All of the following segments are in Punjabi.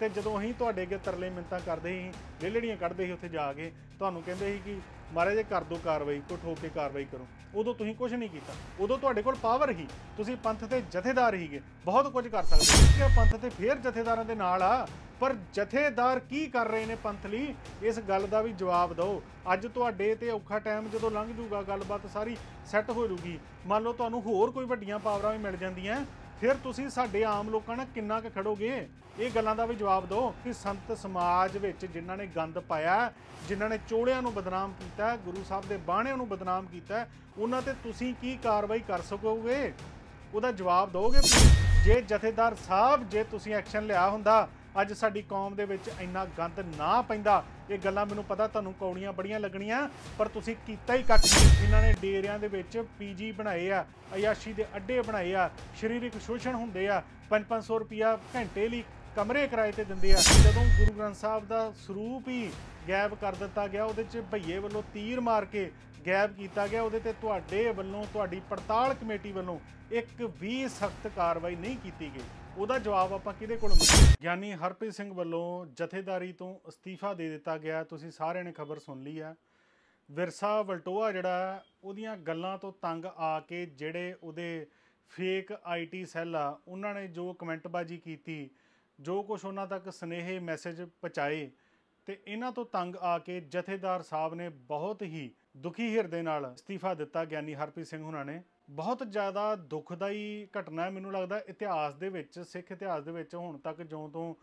ਤੇ ਜਦੋਂ ਅਸੀਂ ਤੁਹਾਡੇ ਅੱਗੇ ਤਰਲੇ ਮਿੰਤਾ ਕਰਦੇ ਸੀ ਰੇਲੜੀਆਂ ਕੱਢਦੇ ਸੀ ਉੱਥੇ ਜਾ ਕੇ ਤੁਹਾਨੂੰ ਕਹਿੰਦੇ ਸੀ ਕਿ ਮਹਾਰਾਜ ਇਹ ਕਰ ਦੋ ਕਾਰਵਾਈ ਕੋ ਠੋਕ ਕੇ ਕਾਰਵਾਈ ਕਰੋ ਉਦੋਂ ਤੁਸੀਂ ਕੁਝ ਨਹੀਂ ਕੀਤਾ ਉਦੋਂ ਤੁਹਾਡੇ ਕੋਲ ਪਾਵਰ ਹੀ ਤੁਸੀਂ ਪੰਥ ਤੇ ਜਥੇਦਾਰ ਹੀਗੇ ਬਹੁਤ ਕੁਝ ਕਰ ਸਕਦੇ ਕਿ ਪੰਥ ਤੇ ਫੇਰ ਜਥੇਦਾਰਾਂ ਦੇ ਨਾਲ ਆ ਪਰ ਜਥੇਦਾਰ ਕੀ ਕਰ ਰਹੇ ਨੇ ਪੰਥ ਲਈ ਇਸ ਗੱਲ ਦਾ ਵੀ ਜਵਾਬ ਦਿਓ ਅੱਜ ਤੁਹਾਡੇ ਤੇ ਔਖਾ ਟਾਈਮ ਜਦੋਂ ਲੰਘ ਜੂਗਾ ਗੱਲਬਾਤ ਸਾਰੀ ਸੈੱਟ ਹੋ ਜੂਗੀ ਮੰਨ ਲਓ ਤੁਹਾਨੂੰ ਹੋਰ ਕੋਈ ਵੱਡੀਆਂ ਪਾਵਰਾਂ ਵੀ ਮਿਲ ਜਾਂਦੀਆਂ ਫਿਰ ਤੁਸੀਂ ਸਾਡੇ ਆਮ ਲੋਕਾਂ ਨਾਲ ਕਿੰਨਾ ਕੁ ਖੜੋਗੇ ਇਹ ਗੱਲਾਂ ਦਾ ਵੀ ਜਵਾਬ ਦਿਓ ਕਿ ਸੰਤ ਸਮਾਜ ਵਿੱਚ ਜਿਨ੍ਹਾਂ ਨੇ ਗੰਦ ਪਾਇਆ ਜਿਨ੍ਹਾਂ ਨੇ ਚੋੜਿਆਂ ਨੂੰ ਬਦਨਾਮ ਕੀਤਾ ਗੁਰੂ ਸਾਹਿਬ ਦੇ ਬਾਣਿਆਂ ਨੂੰ ਬਦਨਾਮ ਕੀਤਾ ਉਹਨਾਂ ਤੇ ਤੁਸੀਂ ਕੀ ਕਾਰਵਾਈ ਕਰ ਸਕੋਗੇ ਉਹਦਾ ਜਵਾਬ ਦਿਓਗੇ ਜੇ ਜਥੇਦਾਰ ਸਾਹਿਬ ਜੇ ਤੁਸੀਂ ਐਕਸ਼ਨ ਲਿਆ ਹੁੰਦਾ ਅੱਜ ਸਾਡੀ ਕੌਮ ਦੇ ਵਿੱਚ ਇੰਨਾ ਗੰਦ ਨਾ ਪੈਂਦਾ ਇਹ ਗੱਲਾਂ ਮੈਨੂੰ ਪਤਾ ਤੁਹਾਨੂੰ ਕੌਣੀਆਂ ਬੜੀਆਂ ਲੱਗਣੀਆਂ ਪਰ ਤੁਸੀਂ ਕੀਤਾ ਹੀ ਕੱਖ ਇਹਨਾਂ ਨੇ ਡੇਰਿਆਂ ਦੇ ਵਿੱਚ ਪੀਜੀ ਬਣਾਏ ਆ ਅਯਾਸ਼ੀ ਦੇ ਅੱਡੇ ਬਣਾਏ ਆ ਸਰੀਰਕ ਸ਼ੋਸ਼ਣ ਹੁੰਦੇ ਆ 5-500 ਰੁਪਿਆ ਘੰਟੇ ਲਈ ਕਮਰੇ ਕਿਰਾਏ ਤੇ ਦਿੰਦੇ ਆ ਜਦੋਂ ਗੁਰੂ ਗ੍ਰੰਥ ਸਾਹਿਬ ਦਾ ਸਰੂਪ ਹੀ ਗਾਇਬ ਕਰ ਦਿੱਤਾ ਗਿਆ ਉਹਦੇ 'ਚ ਭਈਏ ਵੱਲੋਂ ਤੀਰ ਮਾਰ ਕੇ ਗਾਇਬ ਕੀਤਾ ਗਿਆ ਉਹਦੇ ਤੇ ਤੁਹਾਡੇ ਵੱਲੋਂ ਤੁਹਾਡੀ ਪੜਤਾਲ ਕਮੇਟੀ ਵੱਲੋਂ ਇੱਕ ਵੀ ਸਖਤ ਕਾਰਵਾਈ ਨਹੀਂ ਕੀਤੀ ਗਈ ਉਹਦਾ ਜਵਾਬ ਆਪਾਂ ਕਿਹਦੇ ਕੋਲੋਂ ਗਿਆਨੀ ਹਰਪ੍ਰੀਤ ਸਿੰਘ ਵੱਲੋਂ ਜਥੇਦਾਰੀ ਤੋਂ ਅਸਤੀਫਾ ਦੇ ਦਿੱਤਾ ਗਿਆ ਤੁਸੀਂ ਸਾਰਿਆਂ ਨੇ ਖਬਰ ਸੁਣ ਲਈ ਆ ਵਿਰਸਾ ਵਲਟੋਆ ਜਿਹੜਾ ਉਹਦੀਆਂ ਗੱਲਾਂ ਤੋਂ ਤੰਗ ਆ ਕੇ ਜਿਹੜੇ ਉਹਦੇ ਫੇਕ ਆਈਟੀ ਸੈੱਲ ਆ ਉਹਨਾਂ ਨੇ ਜੋ ਕਮੈਂਟਬਾਜ਼ੀ ਕੀਤੀ ਜੋ ਕੁਝ ਉਹਨਾਂ ਤੱਕ ਸਨੇਹੇ ਮੈਸੇਜ ਪਹੁੰਚਾਏ ਤੇ ਇਹਨਾਂ ਤੋਂ ਤੰਗ ਆ ਕੇ ਜਥੇਦਾਰ ਸਾਹਿਬ ਨੇ ਬਹੁਤ ਹੀ ਦੁਖੀ ਹਿਰਦੇ ਨਾਲ ਅਸਤੀਫਾ ਦਿੱਤਾ ਗਿਆਨੀ ਹਰਪ੍ਰੀਤ ਸਿੰਘ ਹੁਣਾਂ ਨੇ ਬਹੁਤ ਜ਼ਿਆਦਾ ਦੁਖਦਾਈ ਘਟਨਾ ਹੈ ਮੈਨੂੰ ਲੱਗਦਾ ਇਤਿਹਾਸ ਦੇ ਵਿੱਚ ਸਿੱਖ ਇਤਿਹਾਸ ਦੇ ਵਿੱਚ ਹੁਣ ਤੱਕ ਜਿਉਂ ਤੋਂ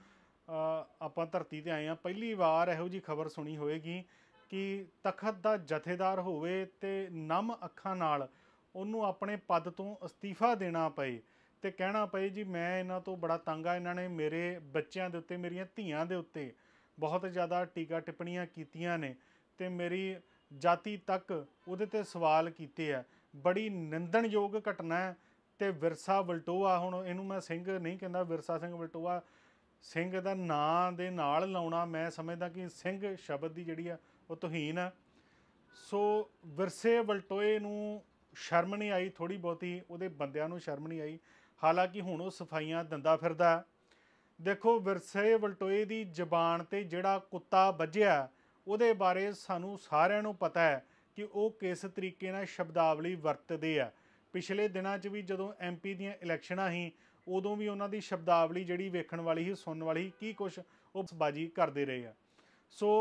ਆਪਾਂ ਧਰਤੀ ਤੇ ਆਏ ਆ ਪਹਿਲੀ ਵਾਰ ਇਹੋ ਜੀ ਖਬਰ ਸੁਣੀ ਹੋਵੇਗੀ ਕਿ ਤਖਤ ਦਾ ਜਥੇਦਾਰ ਹੋਵੇ ਤੇ ਨਮ ਅੱਖਾਂ ਨਾਲ ਉਹਨੂੰ ਆਪਣੇ ਪਦ ਤੋਂ ਅਸਤੀਫਾ ਦੇਣਾ ਪਏ ਤੇ ਕਹਿਣਾ ਪਏ ਜੀ ਮੈਂ ਇਹਨਾਂ ਤੋਂ ਬੜਾ ਤੰਗ ਆ ਇਹਨਾਂ ਨੇ ਮੇਰੇ ਬੱਚਿਆਂ ਦੇ ਉੱਤੇ ਮੇਰੀਆਂ ਧੀਆਂ ਦੇ ਉੱਤੇ ਬਹੁਤ ਜ਼ਿਆਦਾ ਟੀਕਾ ਟਿੱਪਣੀਆਂ ਕੀਤੀਆਂ ਨੇ ਤੇ ਮੇਰੀ ਜਾਤੀ ਤੱਕ ਉਹਦੇ ਤੇ ਸਵਾਲ ਕੀਤੇ ਆ ਬੜੀ ਨਿੰਦਣਯੋਗ ਘਟਨਾ ਹੈ ਤੇ ਵਿਰਸਾ ਵਲਟੋਆ ਹੁਣ ਇਹਨੂੰ ਮੈਂ ਸਿੰਘ ਨਹੀਂ ਕਹਿੰਦਾ ਵਿਰਸਾ ਸਿੰਘ ਵਲਟੋਆ ਸਿੰਘ ਦਾ ਨਾਂ ਦੇ ਨਾਲ ਲਾਉਣਾ ਮੈਂ ਸਮਝਦਾ ਕਿ ਸਿੰਘ ਸ਼ਬਦ ਦੀ ਜਿਹੜੀ ਆ ਉਹ ਤੋਹੀਨ ਆ ਸੋ ਵਿਰਸੇ ਵਲਟੋਏ ਨੂੰ ਸ਼ਰਮ ਨਹੀਂ ਆਈ ਥੋੜੀ ਬਹੁਤੀ ਉਹਦੇ ਬੰਦਿਆਂ ਨੂੰ ਸ਼ਰਮ ਨਹੀਂ ਆਈ ਹਾਲਾਂਕਿ ਹੁਣ ਉਹ ਸਫਾਈਆਂ ਦੰਦਾ ਫਿਰਦਾ ਦੇਖੋ ਵਿਰਸੇ ਵਲਟੋਏ ਦੀ ਜ਼ਬਾਨ ਤੇ ਜਿਹੜਾ ਕੁੱਤਾ ਵੱਜਿਆ ਉਹਦੇ ਬਾਰੇ ਸਾਨੂੰ ਸਾਰਿਆਂ ਨੂੰ ਪਤਾ ਹੈ ਕਿ ਉਹ ਕਿਸ ਤਰੀਕੇ ਨਾਲ ਸ਼ਬਦਾਵਲੀ ਵਰਤਦੇ ਆ ਪਿਛਲੇ ਦਿਨਾਂ 'ਚ ਵੀ ਜਦੋਂ ਐਮਪੀ ਦੀਆਂ ਇਲੈਕਸ਼ਨਾਂ ਸੀ ਉਦੋਂ ਵੀ ਉਹਨਾਂ ਦੀ ਸ਼ਬਦਾਵਲੀ ਜਿਹੜੀ ਵੇਖਣ ਵਾਲੀ ਸੀ ਸੁਣਨ ਵਾਲੀ ਕੀ ਕੁਝ ਉਹ ਬਾਜੀ ਕਰਦੇ ਰਹੇ ਆ ਸੋ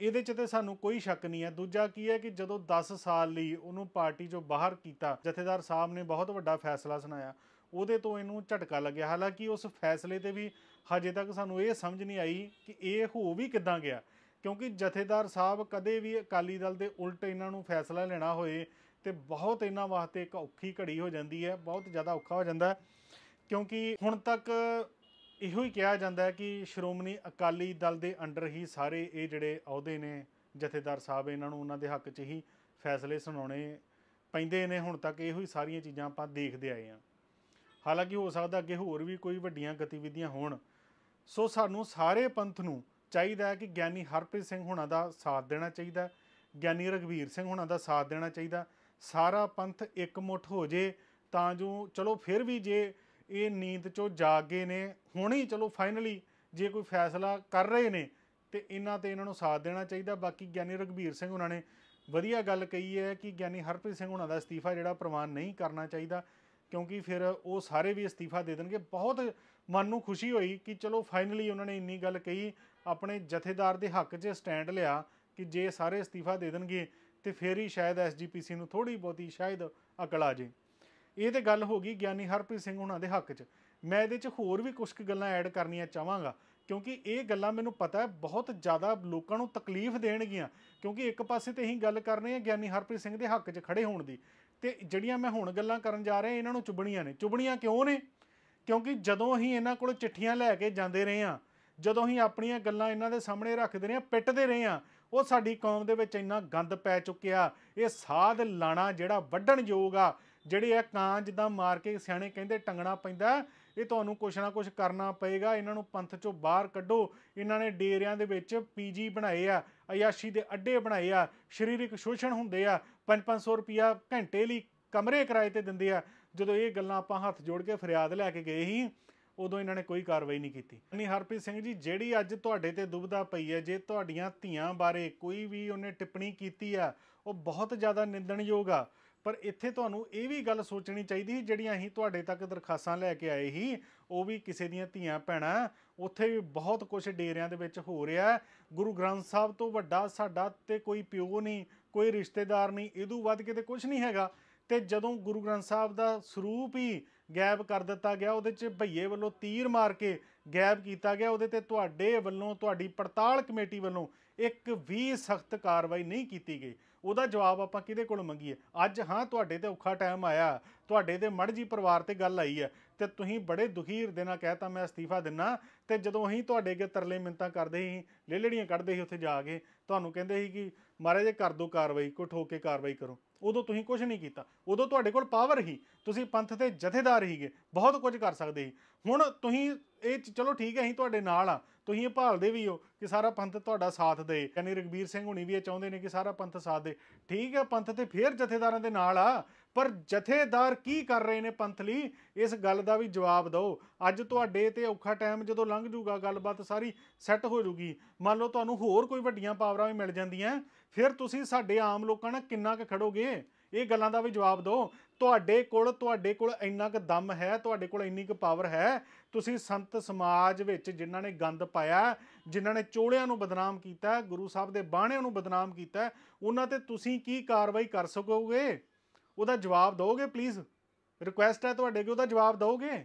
ਇਹਦੇ 'ਚ ਤੇ ਸਾਨੂੰ ਕੋਈ ਸ਼ੱਕ ਨਹੀਂ ਹੈ ਦੂਜਾ ਕੀ ਹੈ ਕਿ ਜਦੋਂ 10 ਸਾਲ ਲਈ ਉਹਨੂੰ ਪਾਰਟੀ 'ਚੋਂ ਬਾਹਰ ਕੀਤਾ ਜਥੇਦਾਰ ਸਾਹਿਬ ਨੇ ਬਹੁਤ ਵੱਡਾ ਫੈਸਲਾ ਸੁਣਾਇਆ ਉਹਦੇ ਤੋਂ ਇਹਨੂੰ ਝਟਕਾ ਲੱਗਿਆ ਹਾਲਾਂਕਿ ਉਸ ਫੈਸਲੇ ਤੇ ਵੀ ਹਜੇ ਤੱਕ ਸਾਨੂੰ ਇਹ ਸਮਝ ਨਹੀਂ ਆਈ ਕਿ ਇਹ ਹੋ ਵੀ ਕਿੱਦਾਂ ਗਿਆ ਕਿਉਂਕਿ ਜਥੇਦਾਰ ਸਾਹਿਬ ਕਦੇ ਵੀ ਅਕਾਲੀ ਦਲ ਦੇ ਉਲਟ ਇਹਨਾਂ ਨੂੰ ਫੈਸਲਾ ਲੈਣਾ ਹੋਏ ਤੇ ਬਹੁਤ ਇਹਨਾਂ ਵਾਸਤੇ ਇੱਕ ਔਖੀ ਘੜੀ ਹੋ ਜਾਂਦੀ ਹੈ ਬਹੁਤ ਜ਼ਿਆਦਾ ਔਖਾ ਹੋ ਜਾਂਦਾ ਕਿਉਂਕਿ ਹੁਣ ਤੱਕ ਇਹੋ ਹੀ ਕਿਹਾ ਜਾਂਦਾ ਹੈ ਕਿ ਸ਼੍ਰੋਮਣੀ ਅਕਾਲੀ ਦਲ ਦੇ ਅੰਡਰ ਹੀ ਸਾਰੇ ਇਹ ਜਿਹੜੇ ਅਹੁਦੇ ਨੇ ਜਥੇਦਾਰ ਸਾਹਿਬ ਇਹਨਾਂ ਨੂੰ ਉਹਨਾਂ ਦੇ ਹੱਕ 'ਚ ਹੀ ਫੈਸਲੇ ਸੁਣਾਉਣੇ ਪੈਂਦੇ ਨੇ ਹੁਣ ਤੱਕ ਇਹੋ ਹੀ ਸਾਰੀਆਂ ਚੀਜ਼ਾਂ ਆਪਾਂ ਦੇਖਦੇ ਆਏ ਹਾਂ ਹਾਲਾਂਕਿ ਹੋ ਸਕਦਾ ਅੱਗੇ ਹੋਰ ਵੀ ਕੋਈ ਵੱਡੀਆਂ ਗਤੀਵਿਧੀਆਂ ਹੋਣ ਸੋ ਸਾਨੂੰ ਸਾਰੇ ਪੰਥ ਨੂੰ ਚਾਹੀਦਾ ਹੈ ਕਿ ਗਿਆਨੀ ਹਰਪ੍ਰੀਤ ਸਿੰਘ ਹੁਣਾਂ ਦਾ ਸਾਥ ਦੇਣਾ ਚਾਹੀਦਾ ਗਿਆਨੀ ਰਗਵੀਰ ਸਿੰਘ ਹੁਣਾਂ ਦਾ ਸਾਥ ਦੇਣਾ ਚਾਹੀਦਾ ਸਾਰਾ ਪੰਥ ਇਕਮੁੱਠ ਹੋ ਜੇ ਤਾਂ ਜੋ ਚਲੋ ਫਿਰ ਵੀ ਜੇ ਇਹ ਨੀਂਦ ਚੋਂ ਜਾਗੇ ਨੇ ਹੁਣੇ ਚਲੋ ਫਾਈਨਲੀ ਜੇ ਕੋਈ ਫੈਸਲਾ ਕਰ ਰਹੇ ਨੇ ਤੇ ਇਹਨਾਂ ਤੇ ਇਹਨਾਂ ਨੂੰ ਸਾਥ ਦੇਣਾ ਚਾਹੀਦਾ ਬਾਕੀ ਗਿਆਨੀ ਰਗਵੀਰ ਸਿੰਘ ਉਹਨਾਂ ਨੇ ਵਧੀਆ ਗੱਲ ਕਹੀ ਹੈ ਕਿ ਗਿਆਨੀ ਹਰਪ੍ਰੀਤ ਸਿੰਘ ਉਹਨਾਂ ਦਾ ਅਸਤੀਫਾ ਜਿਹੜਾ ਪ੍ਰਵਾਨ ਨਹੀਂ ਕਰਨਾ ਚਾਹੀਦਾ ਕਿਉਂਕਿ ਫਿਰ ਉਹ ਸਾਰੇ ਵੀ ਅਸਤੀਫਾ ਦੇ ਦੇਣਗੇ ਬਹੁਤ ਮਨ ਨੂੰ ਖੁਸ਼ੀ ਹੋਈ ਕਿ ਚਲੋ ਫਾਈਨਲੀ ਉਹਨਾਂ ਨੇ ਇੰਨੀ ਗੱਲ ਕਹੀ ਆਪਣੇ ਜਥੇਦਾਰ ਦੇ ਹੱਕ 'ਚ ਸਟੈਂਡ ਲਿਆ ਕਿ ਜੇ ਸਾਰੇ ਅਸਤੀਫਾ ਦੇ ਦੇਣਗੇ ਤੇ ਫੇਰ ਹੀ ਸ਼ਾਇਦ ਐਸਜੀਪੀਸੀ ਨੂੰ ਥੋੜੀ ਬਹੁਤੀ ਸ਼ਾਇਦ ਅਕਲ ਆ ਜੇ ਇਹ ਤੇ ਗੱਲ ਹੋ ਗਈ ਗਿਆਨੀ ਹਰਪ੍ਰੀਤ ਸਿੰਘ ਉਹਨਾਂ ਦੇ ਹੱਕ 'ਚ ਮੈਂ ਇਹਦੇ 'ਚ ਹੋਰ ਵੀ ਕੁਝ ਕੁ ਗੱਲਾਂ ਐਡ ਕਰਨੀਆਂ ਚਾਹਾਂਗਾ ਕਿਉਂਕਿ ਇਹ ਗੱਲਾਂ ਮੈਨੂੰ ਪਤਾ ਹੈ ਬਹੁਤ ਜ਼ਿਆਦਾ ਲੋਕਾਂ ਨੂੰ ਤਕਲੀਫ ਦੇਣਗੀਆਂ ਕਿਉਂਕਿ ਇੱਕ ਪਾਸੇ ਤੇ ਅਸੀਂ ਗੱਲ ਕਰ ਰਹੇ ਹਾਂ ਗਿਆਨੀ ਹਰਪ੍ਰੀਤ ਸਿੰਘ ਦੇ ਹੱਕ 'ਚ ਖੜੇ ਹੋਣ ਦੀ ਤੇ ਜਿਹੜੀਆਂ ਮੈਂ ਹੁਣ ਗੱਲਾਂ ਕਰਨ ਜਾ ਰਿਹਾ ਇਹਨਾਂ ਨੂੰ ਚੁਬਣੀਆਂ ਨੇ ਚੁਬਣੀਆਂ ਕਿਉਂ ਨੇ ਕਿਉਂਕਿ ਜਦੋਂ ਅਸੀਂ ਇਹਨਾਂ ਕੋਲ ਚਿੱਠੀਆਂ ਲੈ ਕੇ ਜਾਂਦੇ ਰਹੇ ਹਾਂ ਜਦੋਂ ਹੀ ਆਪਣੀਆਂ ਗੱਲਾਂ ਇਹਨਾਂ ਦੇ ਸਾਹਮਣੇ ਰੱਖਦੇ ਰਹੇ ਆ ਪਿੱਟਦੇ ਰਹੇ ਆ ਉਹ ਸਾਡੀ ਕੌਮ ਦੇ ਵਿੱਚ ਇੰਨਾ ਗੰਦ ਪੈ ਚੁੱਕਿਆ ਇਹ ਸਾਧ ਲਾਣਾ ਜਿਹੜਾ ਵੱਢਣ ਯੋਗ ਆ ਜਿਹੜੇ ਆ ਕਾਂ ਜਿੱਦਾਂ ਮਾਰ ਕੇ ਸਿਆਣੇ ਕਹਿੰਦੇ ਟੰਗਣਾ ਪੈਂਦਾ ਇਹ ਤੁਹਾਨੂੰ ਕੁਛ ਨਾ ਕੁਛ ਕਰਨਾ ਪਏਗਾ ਇਹਨਾਂ ਨੂੰ ਪੰਥ ਚੋਂ ਬਾਹਰ ਕੱਢੋ ਇਹਨਾਂ ਨੇ ਡੇਰਿਆਂ ਦੇ ਵਿੱਚ ਪੀਜੀ ਬਣਾਏ ਆ ਅਯਾਸ਼ੀ ਦੇ ਅੱਡੇ ਬਣਾਏ ਆ ਸਰੀਰਕ ਸ਼ੋਸ਼ਣ ਹੁੰਦੇ ਆ 5-500 ਰੁਪਿਆ ਘੰਟੇ ਲਈ ਕਮਰੇ ਕਿਰਾਏ ਤੇ ਦਿੰਦੇ ਆ ਜਦੋਂ ਇਹ ਗੱਲਾਂ ਆਪਾਂ ਹੱਥ ਜੋੜ ਕੇ ਫਰਿਆਦ ਲੈ ਕੇ ਗਏ ਸੀ ਉਦੋਂ ਇਹਨਾਂ ਨੇ ਕੋਈ ਕਾਰਵਾਈ ਨਹੀਂ ਕੀਤੀ ਨਹੀਂ ਹਰਪ੍ਰੀਤ ਸਿੰਘ ਜੀ ਜਿਹੜੀ ਅੱਜ ਤੁਹਾਡੇ ਤੇ ਦੁਬਦਾ ਪਈ ਹੈ ਜੇ ਤੁਹਾਡੀਆਂ ਧੀਆਂ ਬਾਰੇ ਕੋਈ ਵੀ ਉਹਨੇ ਟਿੱਪਣੀ ਕੀਤੀ ਆ ਉਹ ਬਹੁਤ ਜ਼ਿਆਦਾ ਨਿੰਦਣਯੋਗ ਆ ਪਰ ਇੱਥੇ ਤੁਹਾਨੂੰ ਇਹ ਵੀ ਗੱਲ ਸੋਚਣੀ ਚਾਹੀਦੀ ਜਿਹੜੀਆਂ ਅਸੀਂ ਤੁਹਾਡੇ ਤੱਕ ਦਰਖਾਸਤਾਂ ਲੈ ਕੇ ਆਏ ਸੀ ਉਹ ਵੀ ਕਿਸੇ ਦੀਆਂ ਧੀਆਂ ਭੈਣਾਂ ਉੱਥੇ ਵੀ ਬਹੁਤ ਕੁਝ ਡੇਰਿਆਂ ਦੇ ਵਿੱਚ ਹੋ ਰਿਹਾ ਹੈ ਗੁਰੂ ਗ੍ਰੰਥ ਸਾਹਿਬ ਤੋਂ ਵੱਡਾ ਸਾਡਾ ਤੇ ਕੋਈ ਪਿਓ ਨਹੀਂ ਕੋਈ ਰਿਸ਼ਤੇਦਾਰ ਨਹੀਂ ਇਹਦੂ ਵੱਧ ਕਿਤੇ ਕੁਝ ਨਹੀਂ ਹੈਗਾ ਤੇ ਜਦੋਂ ਗੁਰੂ ਗ੍ਰੰਥ ਸਾਹਿਬ ਦਾ ਸਰੂਪ ਹੀ ਗਾਇਬ ਕਰ ਦਿੱਤਾ ਗਿਆ ਉਹਦੇ 'ਚ ਭਈਏ ਵੱਲੋਂ ਤੀਰ ਮਾਰ ਕੇ ਗਾਇਬ ਕੀਤਾ ਗਿਆ ਉਹਦੇ ਤੇ ਤੁਹਾਡੇ ਵੱਲੋਂ ਤੁਹਾਡੀ ਪੜਤਾਲ ਕਮੇਟੀ ਵੱਲੋਂ ਇੱਕ ਵੀ ਸਖਤ ਕਾਰਵਾਈ ਨਹੀਂ ਕੀਤੀ ਗਈ ਉਹਦਾ ਜਵਾਬ ਆਪਾਂ ਕਿਹਦੇ ਕੋਲ ਮੰਗੀਏ ਅੱਜ ਹਾਂ ਤੁਹਾਡੇ ਤੇ ਔਖਾ ਟਾਈਮ ਆਇਆ ਤੁਹਾਡੇ ਤੇ ਮੜਜੀ ਪਰਿਵਾਰ ਤੇ ਗੱਲ ਆਈ ਹੈ ਤੇ ਤੁਸੀਂ ਬੜੇ ਦੁਖੀ ਹਿਰਦੇ ਨਾਲ ਕਹਤਾ ਮੈਂ ਅਸਤੀਫਾ ਦਿੰਨਾ ਤੇ ਜਦੋਂ ਅਸੀਂ ਤੁਹਾਡੇ ਅੱਗੇ ਤਰਲੇ ਮਿੰਤਾ ਕਰਦੇ ਸੀ ਲੇਲੜੀਆਂ ਕੱਢਦੇ ਸੀ ਉੱਥੇ ਜਾ ਕੇ ਤੁਹਾਨੂੰ ਕਹਿੰਦੇ ਸੀ ਕਿ ਮਹਾਰਾਜ ਕਰ ਦੋ ਕਾਰਵਾਈ ਕੋਠੋ ਠੋਕੇ ਕਾਰਵਾਈ ਕਰੋ ਉਦੋਂ ਤੁਸੀਂ ਕੁਝ ਨਹੀਂ ਕੀਤਾ ਉਦੋਂ ਤੁਹਾਡੇ ਕੋਲ ਪਾਵਰ ਹੀ ਤੁਸੀਂ ਪੰਥ ਦੇ ਜਥੇਦਾਰ ਹੀਗੇ ਬਹੁਤ ਕੁਝ ਕਰ ਸਕਦੇ ਸੀ ਹੁਣ ਤੁਸੀਂ ਇਹ ਚਲੋ ਠੀਕ ਹੈ ਅਸੀਂ ਤੁਹਾਡੇ ਨਾਲ ਆ ਤੁਸੀਂ ਇਹ ਭਾਲਦੇ ਵੀ ਹੋ ਕਿ ਸਾਰਾ ਪੰਥ ਤੁਹਾਡਾ ਸਾਥ ਦੇ ਕਹਿੰਦੇ ਰਗਵੀਰ ਸਿੰਘ ਹੁਣੀ ਵੀ ਇਹ ਚਾਹੁੰਦੇ ਨੇ ਕਿ ਸਾਰਾ ਪੰਥ ਸਾਥ ਦੇ ਠੀਕ ਹੈ ਪੰਥ ਤੇ ਫੇਰ ਜਥੇਦਾਰਾਂ ਦੇ ਨਾਲ ਆ ਪਰ ਜਥੇਦਾਰ ਕੀ ਕਰ ਰਹੇ ਨੇ ਪੰਥ ਲਈ ਇਸ ਗੱਲ ਦਾ ਵੀ ਜਵਾਬ ਦਿਓ ਅੱਜ ਤੁਹਾਡੇ ਤੇ ਔਖਾ ਟਾਈਮ ਜਦੋਂ ਲੰਘ ਜੂਗਾ ਗੱਲਬਾਤ ਸਾਰੀ ਸੈੱਟ ਹੋ ਜੂਗੀ ਮੰਨ ਲਓ ਤੁਹਾਨੂੰ ਹੋਰ ਕੋਈ ਵੱਡੀਆਂ ਪਾਵਰਾਂ ਵੀ ਮਿਲ ਜਾਂਦੀਆਂ ਫਿਰ ਤੁਸੀਂ ਸਾਡੇ ਆਮ ਲੋਕਾਂ ਨਾਲ ਕਿੰਨਾ ਕੁ ਖੜੋਗੇ ਇਹ ਗੱਲਾਂ ਦਾ ਵੀ ਜਵਾਬ ਦਿਓ ਤੁਹਾਡੇ ਕੋਲ ਤੁਹਾਡੇ ਕੋਲ ਇੰਨਾ ਕੁ ਦਮ ਹੈ ਤੁਹਾਡੇ ਕੋਲ ਇੰਨੀ ਕੁ ਪਾਵਰ ਹੈ ਤੁਸੀਂ ਸੰਤ ਸਮਾਜ ਵਿੱਚ ਜਿਨ੍ਹਾਂ ਨੇ ਗੰਦ ਪਾਇਆ ਜਿਨ੍ਹਾਂ ਨੇ ਚੋਲਿਆਂ ਨੂੰ ਬਦਨਾਮ ਕੀਤਾ ਗੁਰੂ ਸਾਹਿਬ ਦੇ ਬਾਣਿਆਂ ਨੂੰ ਬਦਨਾਮ ਕੀਤਾ ਉਹਨਾਂ ਤੇ ਤੁਸੀਂ ਕੀ ਕਾਰਵਾਈ ਕਰ ਸਕੋਗੇ ਉਹਦਾ ਜਵਾਬ ਦਿਓਗੇ ਪਲੀਜ਼ ਰਿਕੁਐਸਟ ਹੈ ਤੁਹਾਡੇ ਅੱਗੇ ਉਹਦਾ ਜਵਾਬ ਦਿਓਗੇ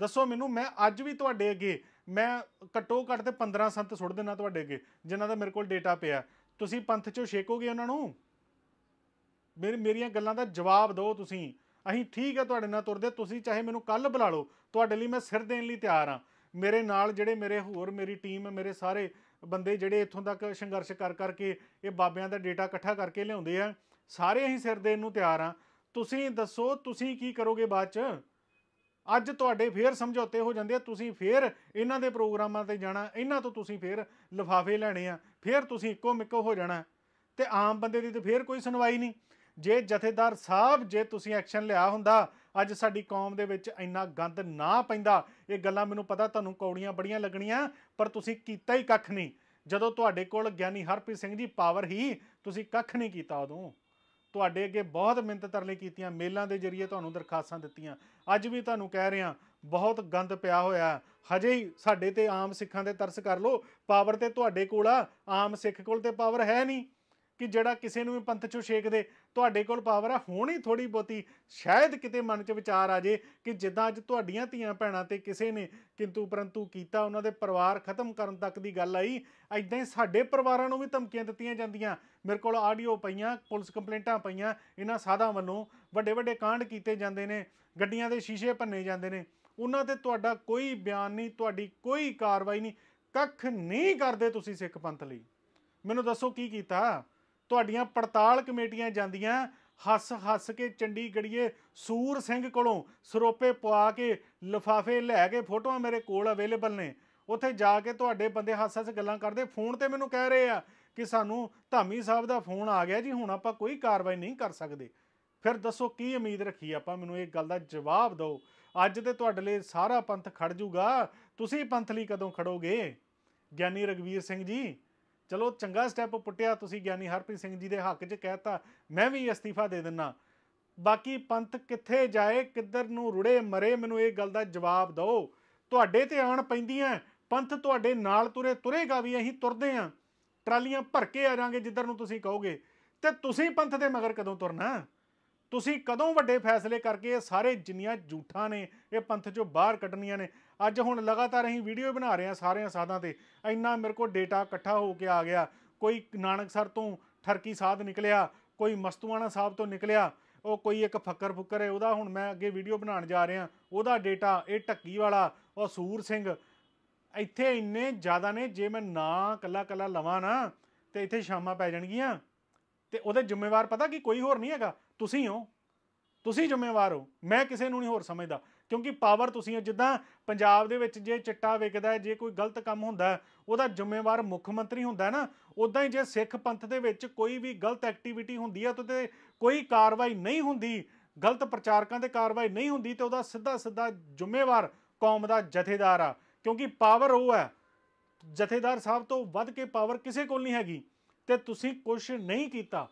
ਦੱਸੋ ਮੈਨੂੰ ਮੈਂ ਅੱਜ ਵੀ ਤੁਹਾਡੇ ਅੱਗੇ ਮੈਂ ਘੱਟੋ ਘੱਟ ਤੇ 15 ਸੰਤ ਸੁੱਟ ਦੇਣਾ ਤੁਹਾਡੇ ਅੱਗੇ ਜਿਨ੍ਹਾਂ ਦਾ ਮੇਰੇ ਕੋਲ ਡੇਟਾ ਪਿਆ ਤੁਸੀਂ ਪੰਥ ਚੋਂ ਛੇਕੋਗੇ ਉਹਨਾਂ ਨੂੰ ਮੇਰੇ ਮੇਰੀਆਂ ਗੱਲਾਂ ਦਾ ਜਵਾਬ ਦਿਓ ਤੁਸੀਂ ਅਸੀਂ ਠੀਕ ਹੈ ਤੁਹਾਡੇ ਨਾਲ ਤੁਰਦੇ ਤੁਸੀਂ ਚਾਹੇ ਮੈਨੂੰ ਕੱਲ ਬੁਲਾ ਲਓ ਤੁਹਾਡੇ ਲਈ ਮੈਂ ਸਿਰ ਦੇਣ ਲਈ ਤਿਆਰ ਹਾਂ ਮੇਰੇ ਨਾਲ ਜਿਹੜੇ ਮੇਰੇ ਹੋਰ ਮੇਰੀ ਟੀਮ ਹੈ ਮੇਰੇ ਸਾਰੇ ਬੰਦੇ ਜਿਹੜੇ ਇੱਥੋਂ ਤੱਕ ਸੰਘਰਸ਼ ਕਰ ਕਰਕੇ ਇਹ ਬਾਬਿਆਂ ਦਾ ਡੇਟਾ ਇਕੱਠਾ ਕਰਕੇ ਲਿਆਉਂਦੇ ਆ ਸਾਰੇ ਅਸੀਂ ਸਿਰ ਦੇਣ ਨੂੰ ਤਿਆਰ ਆ ਤੁਸੀਂ ਦੱਸੋ ਤੁਸੀਂ ਕੀ ਕਰੋਗੇ ਬਾਅਦ ਚ ਅੱਜ ਤੁਹਾਡੇ ਫੇਰ ਸਮਝੌਤੇ ਹੋ ਜਾਂਦੇ ਆ ਤੁਸੀਂ ਫੇਰ ਇਹਨਾਂ ਦੇ ਪ੍ਰੋਗਰਾਮਾਂ ਤੇ ਜਾਣਾ ਇਹਨਾਂ ਤੋਂ ਤੁਸੀਂ ਫੇਰ ਲਫਾਫੇ ਲੈਣੇ ਆ ਫੇਰ ਤੁਸੀਂ ਇੱਕੋ ਮਿੱਕੋ ਹੋ ਜਾਣਾ ਤੇ ਆਮ ਬੰਦੇ ਦੀ ਤੇ ਫੇਰ ਕੋਈ ਸੁਣਵਾਈ ਨਹੀਂ ਜੇ ਜਥੇਦਾਰ ਸਾਹਿਬ ਜੇ ਤੁਸੀਂ ਐਕਸ਼ਨ ਲਿਆ ਹੁੰਦਾ ਅੱਜ ਸਾਡੀ ਕੌਮ ਦੇ ਵਿੱਚ ਇੰਨਾ ਗੰਦ ਨਾ ਪੈਂਦਾ ਇਹ ਗੱਲਾਂ ਮੈਨੂੰ ਪਤਾ ਤੁਹਾਨੂੰ ਕੌੜੀਆਂ ਬੜੀਆਂ ਲੱਗਣੀਆਂ ਪਰ ਤੁਸੀਂ ਕੀਤਾ ਹੀ ਕੱਖ ਨਹੀਂ ਜਦੋਂ ਤੁਹਾਡੇ ਕੋਲ ਗਿਆਨੀ ਹਰਪ੍ਰੀਤ ਸਿੰਘ ਜੀ ਪਾਵਰ ਹੀ ਤੁਸੀਂ ਕੱਖ ਨਹੀਂ ਕੀਤਾ ਉਦੋਂ ਤੁਹਾਡੇ ਅੱਗੇ ਬਹੁਤ ਮਿੰਤ ਤਰਲੇ ਕੀਤੀਆਂ ਮੇਲਾਂ ਦੇ ਜ਼ਰੀਏ ਤੁਹਾਨੂੰ ਦਰਖਾਸਤਾਂ ਦਿੱਤੀਆਂ ਅੱਜ ਵੀ ਤੁਹਾਨੂੰ ਕਹਿ ਰਿਹਾ ਬਹੁਤ ਗੰਦ ਪਿਆ ਹੋਇਆ ਹਜੇ ਹੀ ਸਾਡੇ ਤੇ ਆਮ ਸਿੱਖਾਂ ਦੇ ਤਰਸ ਕਰ ਲੋ ਪਾਵਰ ਤੇ ਤੁਹਾਡੇ ਕੋਲ ਆ ਆਮ ਸਿੱਖ ਕੋਲ ਤੇ ਪਾਵਰ ਹੈ ਨਹੀਂ ਕਿ ਜਿਹੜਾ ਕਿਸੇ ਨੂੰ ਵੀ ਪੰਥ ਚੋਂ ਛੇਕ ਦੇ ਤੁਹਾਡੇ ਕੋਲ ਪਾਵਰ ਆ ਹੋਣੀ ਥੋੜੀ ਬੋਤੀ ਸ਼ਾਇਦ ਕਿਤੇ ਮਨ 'ਚ ਵਿਚਾਰ ਆ ਜੇ ਕਿ ਜਿੱਦਾਂ ਅੱਜ ਤੁਹਾਡੀਆਂ ਧੀਆਂ ਭੈਣਾਂ ਤੇ ਕਿਸੇ ਨੇ ਕਿੰਤੂ ਪਰੰਤੂ ਕੀਤਾ ਉਹਨਾਂ ਦੇ ਪਰਿਵਾਰ ਖਤਮ ਕਰਨ ਤੱਕ ਦੀ ਗੱਲ ਆਈ ਐਦਾਂ ਹੀ ਸਾਡੇ ਪਰਿਵਾਰਾਂ ਨੂੰ ਵੀ ਧਮਕੀਆਂ ਦਿੱਤੀਆਂ ਜਾਂਦੀਆਂ ਮੇਰੇ ਕੋਲ ਆਡੀਓ ਪਈਆਂ ਪੁਲਿਸ ਕੰਪਲੇਂਟਾਂ ਪਈਆਂ ਇਹਨਾਂ ਸਾਧਾਂ ਵੱਲੋਂ ਵੱਡੇ ਵੱਡੇ ਕਾਂਡ ਕੀਤੇ ਜਾਂਦੇ ਨੇ ਗੱਡੀਆਂ ਦੇ ਸ਼ੀਸ਼ੇ ਭੰਨੇ ਜਾਂਦੇ ਨੇ ਉਹਨਾਂ ਤੇ ਤੁਹਾਡਾ ਕੋਈ ਬਿਆਨ ਨਹੀਂ ਤੁਹਾਡੀ ਕੋਈ ਕਾਰਵਾਈ ਨਹੀਂ ਕੱਖ ਨਹੀਂ ਕਰਦੇ ਤੁਸੀਂ ਸਿੱਖ ਪੰਥ ਲਈ ਮੈਨੂੰ ਦੱਸੋ ਕੀ ਕੀਤਾ ਤੁਹਾਡੀਆਂ ਪੜਤਾਲ ਕਮੇਟੀਆਂ ਜਾਂਦੀਆਂ ਹੱਸ ਹੱਸ ਕੇ ਚੰਡੀਗੜੀਏ ਸੂਰ ਸਿੰਘ ਕੋਲੋਂ ਸਰੋਪੇ ਪਵਾ ਕੇ ਲਫਾਫੇ ਲੈ ਕੇ ਫੋਟੋਆਂ ਮੇਰੇ ਕੋਲ ਅਵੇਲੇਬਲ ਨੇ ਉੱਥੇ ਜਾ ਕੇ ਤੁਹਾਡੇ ਬੰਦੇ ਹੱਸ ਹੱਸ ਗੱਲਾਂ ਕਰਦੇ ਫੋਨ ਤੇ ਮੈਨੂੰ ਕਹਿ ਰਹੇ ਆ ਕਿ ਸਾਨੂੰ ਧਾਮੀ ਸਾਹਿਬ ਦਾ ਫੋਨ ਆ ਗਿਆ ਜੀ ਹੁਣ ਆਪਾਂ ਕੋਈ ਕਾਰਵਾਈ ਨਹੀਂ ਕਰ ਸਕਦੇ ਫਿਰ ਦੱਸੋ ਕੀ ਉਮੀਦ ਰੱਖੀ ਆਪਾਂ ਮੈਨੂੰ ਇਹ ਗੱਲ ਦਾ ਜਵਾਬ ਦਿਓ ਅੱਜ ਤੇ ਤੁਹਾਡੇ ਲਈ ਸਾਰਾ ਪੰਥ ਖੜ ਜੂਗਾ ਤੁਸੀਂ ਪੰਥ ਲਈ ਕਦੋਂ ਖੜੋਗੇ ਗਿਆਨੀ ਰਗਵੀਰ ਸਿੰਘ ਜੀ ਚਲੋ ਚੰਗਾ ਸਟੈਪ ਪੁੱਟਿਆ ਤੁਸੀਂ ਗਿਆਨੀ ਹਰਪ੍ਰੀਤ ਸਿੰਘ ਜੀ ਦੇ ਹੱਕ 'ਚ ਕਹਿਤਾ ਮੈਂ ਵੀ ਅਸਤੀਫਾ ਦੇ ਦਿੰਨਾ ਬਾਕੀ ਪੰਥ ਕਿੱਥੇ ਜਾਏ ਕਿੱਧਰ ਨੂੰ ਰੁੜੇ ਮਰੇ ਮੈਨੂੰ ਇਹ ਗੱਲ ਦਾ ਜਵਾਬ ਦਿਓ ਤੁਹਾਡੇ ਤੇ ਆਣ ਪੈਂਦੀਆਂ ਪੰਥ ਤੁਹਾਡੇ ਨਾਲ ਤੁਰੇ ਤੁਰੇਗਾ ਵੀ ਅਸੀਂ ਤੁਰਦੇ ਆਂ ਟਰਾਲੀਆਂ ਭਰ ਕੇ ਆ ਜਾਾਂਗੇ ਜਿੱਧਰ ਨੂੰ ਤੁਸੀਂ ਕਹੋਗੇ ਤੇ ਤੁਸੀਂ ਪੰਥ ਦੇ ਮਗਰ ਕਦੋਂ ਤੁਰਨਾ ਤੁਸੀਂ ਕਦੋਂ ਵੱਡੇ ਫੈਸਲੇ ਕਰਕੇ ਇਹ ਸਾਰੇ ਜਿੰਨੀਆਂ ਝੂਠਾਂ ਨੇ ਇਹ ਪੰਥ ਚੋਂ ਬਾਹਰ ਕੱਢਣੀਆਂ ਨੇ ਅੱਜ ਹੁਣ ਲਗਾਤਾਰ ਅਸੀਂ ਵੀਡੀਓ ਬਣਾ ਰਹੇ ਹਾਂ ਸਾਰਿਆਂ ਸਾਧਾਂ ਤੇ ਇੰਨਾ ਮੇਰੇ ਕੋਲ ਡੇਟਾ ਇਕੱਠਾ ਹੋ ਕੇ ਆ ਗਿਆ ਕੋਈ ਨਾਨਕਸਰ ਤੋਂ ਠਰਕੀ ਸਾਧ ਨਿਕਲਿਆ ਕੋਈ ਮਸਤੂਆਣਾ ਸਾਹਿਬ ਤੋਂ ਨਿਕਲਿਆ ਉਹ ਕੋਈ ਇੱਕ ਫੱਕਰ ਫੁੱਕਰ ਹੈ ਉਹਦਾ ਹੁਣ ਮੈਂ ਅੱਗੇ ਵੀਡੀਓ ਬਣਾਉਣ ਜਾ ਰਿਹਾ ਉਹਦਾ ਡੇਟਾ ਇਹ ਟੱਕੀ ਵਾਲਾ ਉਹ ਸੂਰ ਸਿੰਘ ਇੱਥੇ ਇੰਨੇ ਜ਼ਿਆਦਾ ਨੇ ਜੇ ਮੈਂ ਨਾ ਕੱਲਾ ਕੱਲਾ ਲਵਾਂ ਨਾ ਤੇ ਇੱਥੇ ਸ਼ਾਮਾਂ ਪੈ ਜਾਣਗੀਆਂ ਤੇ ਉਹਦੇ ਜ਼ਿੰਮੇਵਾਰ ਪਤਾ ਕਿ ਕੋਈ ਹੋਰ ਨਹੀਂ ਹੈਗਾ ਤੁਸੀਂ ਹੋ ਤੁਸੀਂ ਜ਼ਿੰਮੇਵਾਰ ਹੋ ਮੈਂ ਕਿਸੇ ਨੂੰ ਨਹੀਂ ਹੋਰ ਸਮਝਦਾ ਕਿਉਂਕਿ ਪਾਵਰ ਤੁਸੀਂ ਹੋ ਜਿੱਦਾਂ ਪੰਜਾਬ ਦੇ ਵਿੱਚ ਜੇ ਚਿੱਟਾ ਵਿਕਦਾ ਹੈ ਜੇ ਕੋਈ ਗਲਤ ਕੰਮ ਹੁੰਦਾ ਹੈ ਉਹਦਾ ਜ਼ਿੰਮੇਵਾਰ ਮੁੱਖ ਮੰਤਰੀ ਹੁੰਦਾ ਨਾ ਉਦਾਂ ਹੀ ਜੇ ਸਿੱਖ ਪੰਥ ਦੇ ਵਿੱਚ ਕੋਈ ਵੀ ਗਲਤ ਐਕਟੀਵਿਟੀ ਹੁੰਦੀ ਹੈ ਤੇ ਕੋਈ ਕਾਰਵਾਈ ਨਹੀਂ ਹੁੰਦੀ ਗਲਤ ਪ੍ਰਚਾਰਕਾਂ ਤੇ ਕਾਰਵਾਈ ਨਹੀਂ ਹੁੰਦੀ ਤੇ ਉਹਦਾ ਸਿੱਧਾ ਸਿੱਧਾ ਜ਼ਿੰਮੇਵਾਰ ਕੌਮ ਦਾ ਜਥੇਦਾਰ ਆ ਕਿਉਂਕਿ ਪਾਵਰ ਉਹ ਹੈ ਜਥੇਦਾਰ ਸਾਹਿਬ ਤੋਂ ਵੱਧ ਕੇ ਪਾਵਰ ਕਿਸੇ ਕੋਲ ਨਹੀਂ ਹੈਗੀ ਤੇ ਤੁਸੀਂ ਕੁਝ ਨਹੀਂ ਕੀਤਾ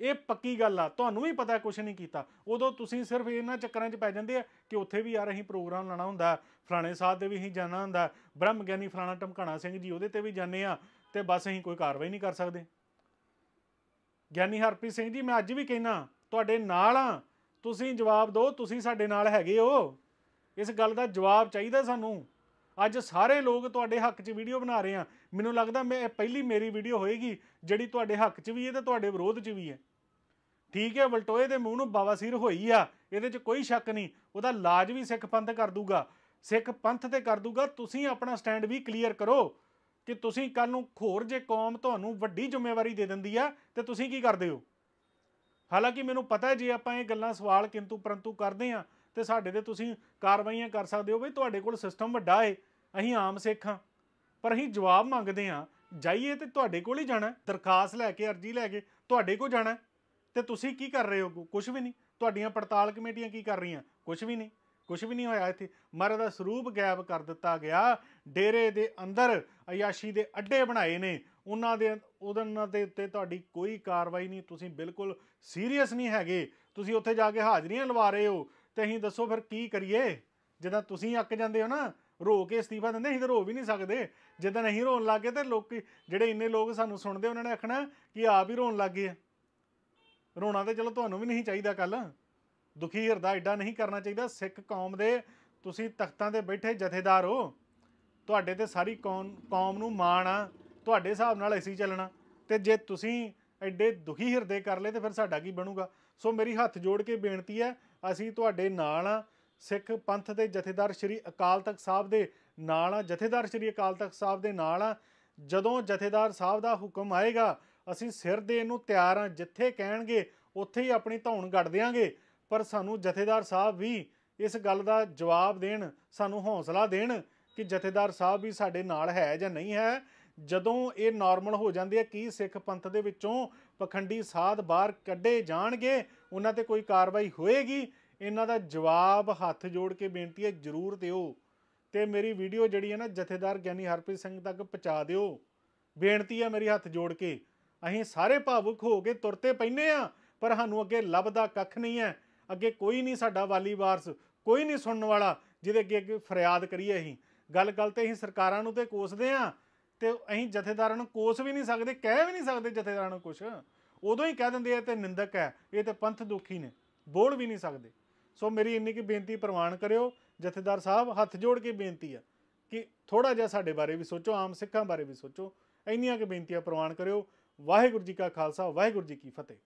ਇਹ ਪੱਕੀ ਗੱਲ ਆ ਤੁਹਾਨੂੰ ਵੀ ਪਤਾ ਕੁਝ ਨਹੀਂ ਕੀਤਾ ਉਦੋਂ ਤੁਸੀਂ ਸਿਰਫ ਇਹਨਾਂ ਚੱਕਰਾਂ 'ਚ ਪੈ ਜਾਂਦੇ ਆ ਕਿ ਉੱਥੇ ਵੀ ਆ ਰਹੀ ਪ੍ਰੋਗਰਾਮ ਲਾਣਾ ਹੁੰਦਾ ਫਲਾਣੇ ਸਾਧ ਦੇ ਵੀ ਹੀ ਜਾਣਾ ਹੁੰਦਾ ਬ੍ਰਹਮ ਗਿਆਨੀ ਫਲਾਣਾ ਟਮਕਾਣਾ ਸਿੰਘ ਜੀ ਉਹਦੇ ਤੇ ਵੀ ਜਾਣੇ ਆ ਤੇ ਬਸ ਅਸੀਂ ਕੋਈ ਕਾਰਵਾਈ ਨਹੀਂ ਕਰ ਸਕਦੇ ਗਿਆਨੀ ਹਰਪ੍ਰੀਤ ਸਿੰਘ ਜੀ ਮੈਂ ਅੱਜ ਵੀ ਕਹਿਣਾ ਤੁਹਾਡੇ ਨਾਲ ਆ ਤੁਸੀਂ ਜਵਾਬ ਦਿਓ ਤੁਸੀਂ ਸਾਡੇ ਨਾਲ ਹੈਗੇ ਹੋ ਇਸ ਗੱਲ ਦਾ ਜਵਾਬ ਚਾਹੀਦਾ ਸਾਨੂੰ ਅੱਜ ਸਾਰੇ ਲੋਕ ਤੁਹਾਡੇ ਹੱਕ 'ਚ ਵੀਡੀਓ ਬਣਾ ਰਹੇ ਆ ਮੈਨੂੰ ਲੱਗਦਾ ਮੈਂ ਪਹਿਲੀ ਮੇਰੀ ਵੀਡੀਓ ਹੋਏਗੀ ਜਿਹੜੀ ਤੁਹਾਡੇ ਹੱਕ 'ਚ ਵੀ ਹੈ ਤੇ ਤੁਹਾਡੇ ਵਿਰੋਧ 'ਚ ਵੀ ਹੈ ਠੀਕ ਹੈ ਬਲਟੋਏ ਦੇ ਮੂੰਹ ਨੂੰ ਸਿਰ ਹੋਈ ਆ ਇਹਦੇ 'ਚ ਕੋਈ ਸ਼ੱਕ ਨਹੀਂ ਉਹਦਾ ਲਾਜ ਵੀ ਸਿੱਖ ਪੰਥ ਕਰ ਦੂਗਾ ਸਿੱਖ ਪੰਥ ਤੇ ਕਰ ਦੂਗਾ ਤੁਸੀਂ ਆਪਣਾ ਸਟੈਂਡ ਵੀ ਕਲੀਅਰ ਕਰੋ ਕਿ ਤੁਸੀਂ ਕੱਲ ਨੂੰ ਖੋਰ ਜੇ ਕੌਮ ਤੁਹਾਨੂੰ ਵੱਡੀ ਜ਼ਿੰਮੇਵਾਰੀ ਦੇ ਦਿੰਦੀ ਆ ਤੇ ਤੁਸੀਂ ਕੀ ਕਰਦੇ ਹੋ ਹਾਲਾਂਕਿ ਮੈਨੂੰ ਪਤਾ ਹੈ ਜੇ ਆਪਾਂ ਇਹ ਗੱਲਾਂ ਸਵਾਲ ਕਿੰਤੂ ਪਰੰਤੂ ਕਰਦੇ ਆ ਤੇ ਸਾਡੇ ਤੇ ਤੁਸੀਂ ਕਾਰਵਾਈਆਂ ਕਰ ਸਕਦੇ ਹੋ ਬਈ ਤੁਹਾਡੇ ਕੋਲ ਸਿਸਟਮ ਵੱਡਾ ਏ ਅਸੀਂ ਆਮ ਸਿੱਖ ਆ ਪਰ ਅਸੀਂ ਜਵਾਬ ਮੰਗਦੇ ਆ ਜਾਈਏ ਤੇ ਤੁਹਾਡੇ ਕੋਲ ਹੀ ਜਾਣਾ ਦਰਖਾਸਤ ਲੈ ਕੇ ਅਰਜ਼ੀ ਲੈ ਕੇ ਤੁਹਾਡੇ ਕੋਲ ਜਾਣਾ ਤੇ ਤੁਸੀਂ ਕੀ ਕਰ ਰਹੇ ਹੋ ਕੁਝ ਵੀ ਨਹੀਂ ਤੁਹਾਡੀਆਂ ਪੜਤਾਲ ਕਮੇਟੀਆਂ ਕੀ ਕਰ ਰਹੀਆਂ ਕੁਝ ਵੀ ਨਹੀਂ ਕੁਝ ਵੀ ਨਹੀਂ ਹੋਇਆ ਇੱਥੇ ਮਹਾਰਾਜ ਦਾ ਸਰੂਪ ਗਾਇਬ ਕਰ ਦਿੱਤਾ ਗਿਆ ਡੇਰੇ ਦੇ ਅੰਦਰ ਅਯਾਸ਼ੀ ਦੇ ਅੱਡੇ ਬਣਾਏ ਨੇ ਉਹਨਾਂ ਦੇ ਉਹਨਾਂ ਦੇ ਉੱਤੇ ਤੁਹਾਡੀ ਕੋਈ ਕਾਰਵਾਈ ਨਹੀਂ ਤੁਸੀਂ ਬਿਲਕੁਲ ਸੀਰੀਅਸ ਨਹੀਂ ਹੈਗੇ ਤੁਸੀਂ ਉੱਥੇ ਜਾ ਕੇ ਹਾਜ਼ਰੀਆਂ ਲਵਾ ਰਹੇ ਹੋ ਤੇ ਅਸੀਂ ਦੱਸੋ ਫਿਰ ਕੀ ਕਰੀਏ ਜਦੋਂ ਤੁਸੀਂ ਅੱਕ ਜਾਂਦੇ ਹੋ ਨਾ ਰੋ ਕੇ ਅਸਤੀਫਾ ਦਿੰਦੇ ਅਸੀਂ ਤਾਂ ਰੋ ਵੀ ਨਹੀਂ ਸਕਦੇ ਜਦੋਂ ਨਹੀਂ ਰੋਣ ਲੱਗੇ ਤੇ ਲੋਕੀ ਜਿਹੜੇ ਇੰਨੇ ਲੋਕ ਸਾਨੂੰ ਸੁਣਦੇ ਉਹਨਾਂ ਨੇ ਆਖਣਾ ਕਿ ਆਪ ਹੀ ਰੋਣ ਲੱਗ ਗਏ ਰੋਣਾ ਤੇ ਚਲੋ ਤੁਹਾਨੂੰ ਵੀ ਨਹੀਂ ਚਾਹੀਦਾ ਕੱਲ ਦੁਖੀ ਹਿਰਦਾ ਐਡਾ ਨਹੀਂ ਕਰਨਾ ਚਾਹੀਦਾ ਸਿੱਖ ਕੌਮ ਦੇ ਤੁਸੀਂ ਤਖਤਾਂ ਤੇ ਬੈਠੇ ਜਥੇਦਾਰ ਹੋ ਤੁਹਾਡੇ ਤੇ ਸਾਰੀ ਕੌਮ ਨੂੰ ਮਾਣ ਆ ਤੁਹਾਡੇ ਹਿਸਾਬ ਨਾਲ ਐਸੀ ਚੱਲਣਾ ਤੇ ਜੇ ਤੁਸੀਂ ਐਡੇ ਦੁਖੀ ਹਿਰਦੇ ਕਰ ਲਏ ਤੇ ਫਿਰ ਸਾਡਾ ਕੀ ਬਣੂਗਾ ਸੋ ਮੇਰੀ ਹੱਥ ਜੋੜ ਕੇ ਬੇਨਤੀ ਹੈ ਅਸੀਂ ਤੁਹਾਡੇ ਨਾਲ ਆ ਸਿੱਖ ਪੰਥ ਦੇ ਜਥੇਦਾਰ ਸ੍ਰੀ ਅਕਾਲ ਤਖਤ ਸਾਹਿਬ ਦੇ ਨਾਲ ਆ ਜਥੇਦਾਰ ਸ੍ਰੀ ਅਕਾਲ ਤਖਤ ਸਾਹਿਬ ਦੇ ਨਾਲ ਆ ਜਦੋਂ ਜਥੇਦਾਰ ਸਾਹਿਬ ਦਾ ਹੁਕਮ ਆਏਗਾ ਅਸੀਂ ਸਿਰ ਦੇ ਨੂੰ ਤਿਆਰ ਆ ਜਿੱਥੇ ਕਹਿਣਗੇ ਉੱਥੇ ਹੀ ਆਪਣੀ ਧੌਣ ਗੱਡ ਦੇਾਂਗੇ ਪਰ ਸਾਨੂੰ ਜਥੇਦਾਰ ਸਾਹਿਬ ਵੀ ਇਸ ਗੱਲ ਦਾ ਜਵਾਬ ਦੇਣ ਸਾਨੂੰ ਹੌਸਲਾ ਦੇਣ ਕਿ ਜਥੇਦਾਰ ਸਾਹਿਬ ਵੀ ਸਾਡੇ ਨਾਲ ਹੈ ਜਾਂ ਨਹੀਂ ਹੈ ਜਦੋਂ ਇਹ ਨਾਰਮਲ ਹੋ ਜਾਂਦੀ ਹੈ ਕਿ ਸਿੱਖ ਪੰਥ ਦੇ ਵਿੱਚੋਂ ਪਖੰਡੀ ਸਾਧ ਬਾਹਰ ਕੱਢੇ ਜਾਣਗੇ ਉਹਨਾਂ ਤੇ ਕੋਈ ਕਾਰਵਾਈ ਹੋਏਗੀ ਇਹਨਾਂ ਦਾ ਜਵਾਬ ਹੱਥ ਜੋੜ ਕੇ ਬੇਨਤੀ ਹੈ ਜਰੂਰ ਦਿਓ ਤੇ ਮੇਰੀ ਵੀਡੀਓ ਜਿਹੜੀ ਹੈ ਨਾ ਜਥੇਦਾਰ ਗਿਆਨੀ ਹਰਪ੍ਰੀਤ ਸਿੰਘ ਤੱਕ ਪਹੁੰਚਾ ਦਿਓ ਬੇਨਤੀ ਹੈ ਮੇਰੀ ਹੱਥ ਜੋੜ ਕੇ ਅਸੀਂ ਸਾਰੇ ਭਾਵੁਕ ਹੋ ਕੇ ਤੁਰਤੇ ਪੈਨੇ ਆ ਪਰ ਸਾਨੂੰ ਅੱਗੇ ਲੱਭਦਾ ਕੱਖ ਨਹੀਂ ਹੈ ਅੱਗੇ ਕੋਈ ਨਹੀਂ ਸਾਡਾ ਵਾਲੀ ਵਾਰਸ ਕੋਈ ਨਹੀਂ ਸੁਣਨ ਵਾਲਾ ਜਿਹਦੇ ਅੱਗੇ ਅੱਗੇ ਫਰਿਆਦ ਕਰੀਏ ਅਸੀਂ ਗੱਲ ਗੱਲ ਤੇ ਅਸੀਂ ਸਰਕਾਰਾਂ ਨੂੰ ਤੇ ਕੋਸਦੇ ਆ ਤੇ ਅਸੀਂ ਜਥੇਦਾਰਾਂ ਨੂੰ ਕੋਸ ਵੀ ਨਹੀਂ ਸਕਦੇ ਕਹਿ ਵੀ ਨਹੀਂ ਸਕਦੇ ਜਥੇਦਾਰਾਂ ਨੂੰ ਕੁਝ ਉਦੋਂ ਹੀ ਕਹਿ ਦਿੰਦੇ ਆ ਤੇ ਨਿੰਦਕ ਹੈ ਇਹ ਤੇ ਪੰਥ ਦੁਖੀ ਨੇ ਬੋਲ ਵੀ ਨਹੀਂ ਸਕਦੇ ਸੋ ਮੇਰੀ ਇੰਨੀ ਕੀ ਬੇਨਤੀ ਪ੍ਰਵਾਨ ਕਰਿਓ ਜਥੇਦਾਰ ਸਾਹਿਬ ਹੱਥ ਜੋੜ ਕੇ ਬੇਨਤੀ ਆ ਕਿ ਥੋੜਾ ਜਿਹਾ ਸਾਡੇ ਬਾਰੇ ਵੀ ਸੋਚੋ ਆਮ ਸਿੱਖਾਂ ਬਾਰੇ ਵੀ ਸੋਚੋ ਇੰਨੀਆਂ ਕੀ ਬੇਨਤੀਆਂ ਪ੍ਰਵਾਨ ਕਰਿਓ ਵਾਹਿਗੁਰੂ ਜੀ ਕਾ ਖਾਲਸਾ ਵਾਹਿਗੁਰੂ ਜੀ ਕੀ ਫਤਿਹ